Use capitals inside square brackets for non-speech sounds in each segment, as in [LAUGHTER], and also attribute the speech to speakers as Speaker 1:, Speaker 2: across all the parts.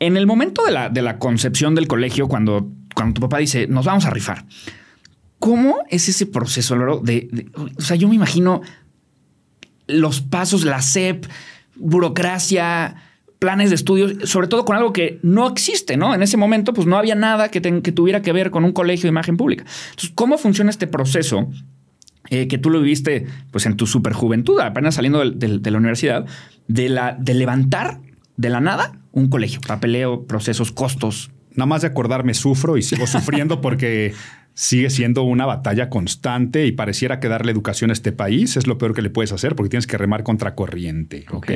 Speaker 1: En el momento de la, de la concepción del colegio, cuando, cuando tu papá dice, nos vamos a rifar, ¿cómo es ese proceso, Loro? De, o sea, yo me imagino los pasos, la SEP, burocracia, planes de estudios, sobre todo con algo que no existe, ¿no? En ese momento, pues no había nada que, tuviera que ver con un colegio de imagen pública. Entonces, ¿cómo funciona este proceso? Eh, que tú lo viviste pues en tu superjuventud, apenas saliendo de, la universidad, de, la, de levantar de la nada un colegio, papeleo, procesos, costos. Nada más de acordarme sufro y sigo sufriendo [LAUGHS] porque sigue siendo una batalla constante y pareciera que darle educación a este país es lo peor que le puedes hacer porque tienes que remar contra corriente, ¿ok?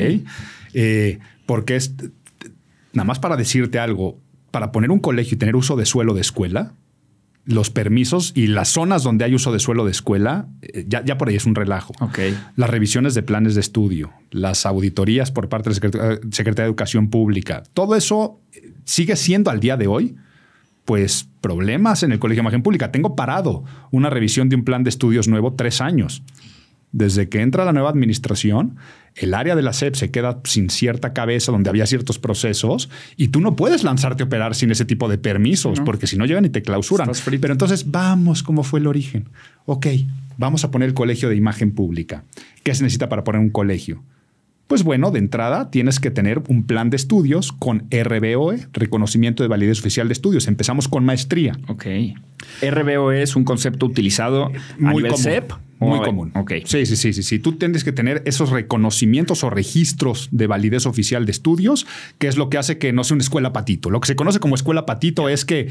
Speaker 1: Eh, porque es, nada más para decirte algo, para poner un colegio y tener uso de suelo de escuela, los permisos y las zonas donde hay uso de suelo de escuela, eh, ya, por ahí es un relajo. Las revisiones de planes de estudio, las auditorías por parte de la eh, Secretaría de Educación Pública, todo eso eh, sigue siendo al día de hoy, pues problemas en el Colegio de Imagen Pública. Tengo parado una revisión de un plan de estudios nuevo tres años. Desde que entra la nueva administración, el área de la SEP se queda sin cierta cabeza donde había ciertos procesos y tú no puedes lanzarte a operar sin ese tipo de permisos, porque si no llegan y te clausuran. Pero entonces, vamos, ¿cómo fue el origen? Ok, vamos a poner el colegio de imagen pública. ¿Qué se necesita para poner un colegio? Pues bueno, de entrada tienes que tener un plan de estudios con RBOE, reconocimiento de validez oficial de estudios. Empezamos con maestría. Ok. RBO es un concepto utilizado Muy común. E Muy e común. Sí, sí, sí, sí, sí. Tú tienes que tener esos reconocimientos o registros de validez oficial de estudios, que es lo que hace que no sea una escuela patito. Lo que se conoce como escuela patito es que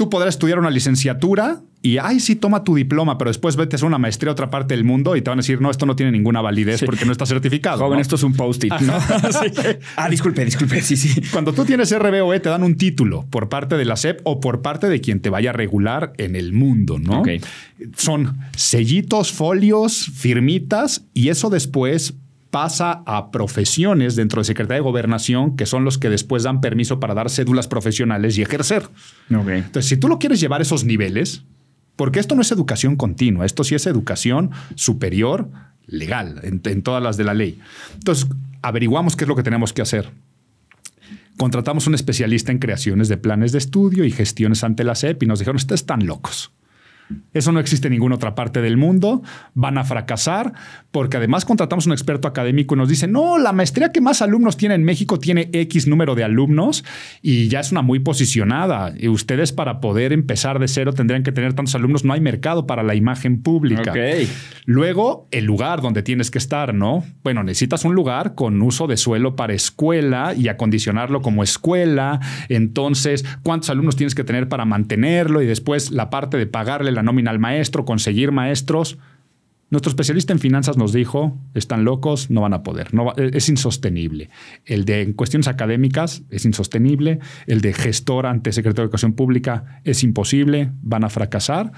Speaker 1: tú podrás estudiar una licenciatura y, ay, sí, toma tu diploma, pero después vete a una maestría a otra parte del mundo y te van a decir, no, esto no tiene ninguna validez porque no está certificado. Joven, esto es un post-it, [LAUGHS] Ah, disculpe, disculpe, sí, sí. Cuando tú tienes RBOE, te dan un título por parte de la SEP o por parte de quien te vaya a regular en el mundo, ¿no? Son sellitos, folios, firmitas y eso después pasa a profesiones dentro de Secretaría de Gobernación, que son los que después dan permiso para dar cédulas profesionales y ejercer. Entonces, si tú lo quieres llevar a esos niveles, porque esto no es educación continua, esto sí es educación superior legal, en, todas las de la ley. Entonces, averiguamos qué es lo que tenemos que hacer. Contratamos un especialista en creaciones de planes de estudio y gestiones ante la SEP y nos dijeron, ustedes están locos. Eso no existe en ninguna otra parte del mundo. Van a fracasar porque además contratamos un experto académico y nos dice, no, la maestría que más alumnos tiene en México tiene X número de alumnos y ya es una muy posicionada. Y ustedes para poder empezar de cero tendrían que tener tantos alumnos. No hay mercado para la imagen pública. Luego, el lugar donde tienes que estar, ¿no? Bueno, necesitas un lugar con uso de suelo para escuela y acondicionarlo como escuela. Entonces, ¿cuántos alumnos tienes que tener para mantenerlo? Y después la parte de pagarle la la al maestro, conseguir maestros. Nuestro especialista en finanzas nos dijo, están locos, no van a poder, es insostenible. El de cuestiones académicas es insostenible, el de gestor ante secretario de Educación Pública es imposible, van a fracasar.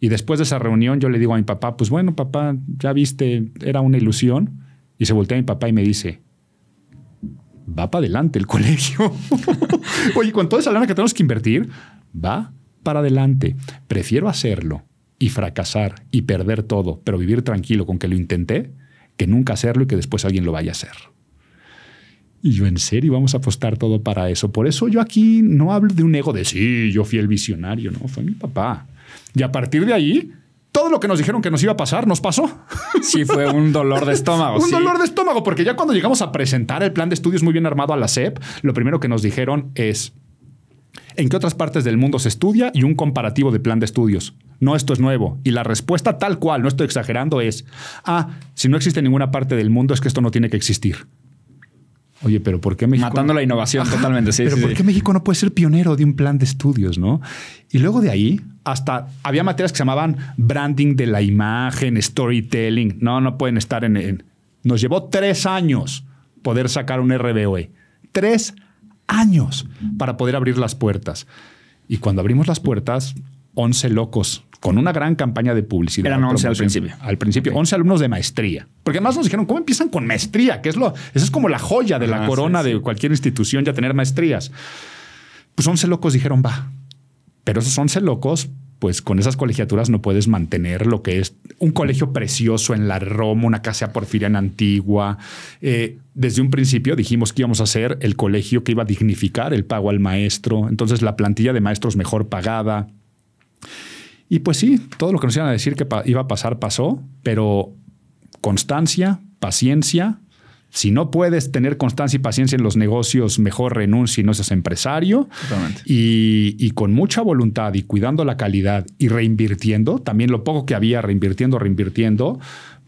Speaker 1: Y después de esa reunión yo le digo a mi papá, pues bueno, papá, ya viste, era una ilusión. Y se voltea a mi papá y me dice, va para adelante el colegio. [LAUGHS] Oye, con toda esa lana que tenemos que invertir, va para adelante. Prefiero hacerlo y fracasar y perder todo, pero vivir tranquilo con que lo intenté, que nunca hacerlo y que después alguien lo vaya a hacer. Y yo, en serio, vamos a apostar todo para eso. Por eso yo aquí no hablo de un ego de sí, yo fui el visionario, no, fue mi papá. Y a partir de ahí, todo lo que nos dijeron que nos iba a pasar nos pasó. [LAUGHS] Sí, fue un dolor de [LAUGHS] estómago. un dolor de estómago, porque ya cuando llegamos a presentar el plan de estudios muy bien armado a la SEP, lo primero que nos dijeron es, en qué otras partes del mundo se estudia y un comparativo de plan de estudios. No, esto es nuevo. Y la respuesta tal cual, no estoy exagerando, es, ah, si no existe en ninguna parte del mundo es que esto no tiene que existir. Oye, pero ¿por qué México? Matando la innovación totalmente, Pero ¿por qué México no puede ser pionero de un plan de estudios, no? Y luego de ahí, hasta había materias que se llamaban branding de la imagen, storytelling. No, no pueden estar en. Nos llevó tres años poder sacar un RBOE. Tres años para poder abrir las puertas. Y cuando abrimos las puertas, 11 locos con una gran campaña de publicidad. Eran 11 al principio. Al principio, 11 alumnos de maestría. Porque además nos dijeron, ¿cómo empiezan con maestría? Que es lo, esa es como la joya de la ah, corona de cualquier institución ya tener maestrías. Pues 11 locos dijeron, va. Pero esos 11 locos pues con esas colegiaturas no puedes mantener lo que es un colegio precioso en la Roma, una casa en antigua. Eh, desde un principio dijimos que íbamos a hacer el colegio que iba a dignificar el pago al maestro, entonces la plantilla de maestros mejor pagada. Y pues sí, todo lo que nos iban a decir que iba a pasar pasó, pero constancia, paciencia si no puedes tener constancia y paciencia en los negocios, mejor renuncia y no seas empresario. Y, con mucha voluntad y cuidando la calidad y reinvirtiendo, también lo poco que había, reinvirtiendo, reinvirtiendo,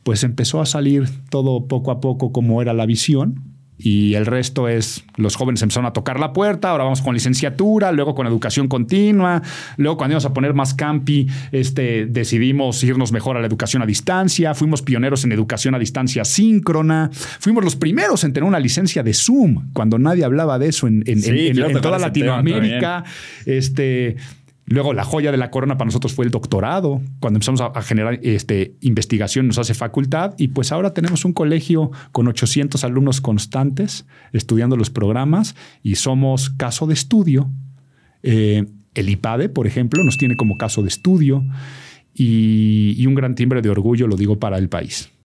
Speaker 1: pues empezó a salir todo poco a poco como era la visión y el resto es los jóvenes empezaron a tocar la puerta, ahora vamos con licenciatura, luego con educación continua, luego cuando íbamos a poner más campi, este, decidimos irnos mejor a la educación a distancia, fuimos pioneros en educación a distancia síncrona, fuimos los primeros en tener una licencia de Zoom, cuando nadie hablaba de eso en, en toda Latinoamérica. Este, Luego, la joya de la corona para nosotros fue el doctorado. Cuando empezamos a, generar este, investigación, nos hace facultad y pues ahora tenemos un colegio con 800 alumnos constantes estudiando los programas y somos caso de estudio. Eh, el IPADE, por ejemplo, nos tiene como caso de estudio y un gran timbre de orgullo, lo digo, para el país.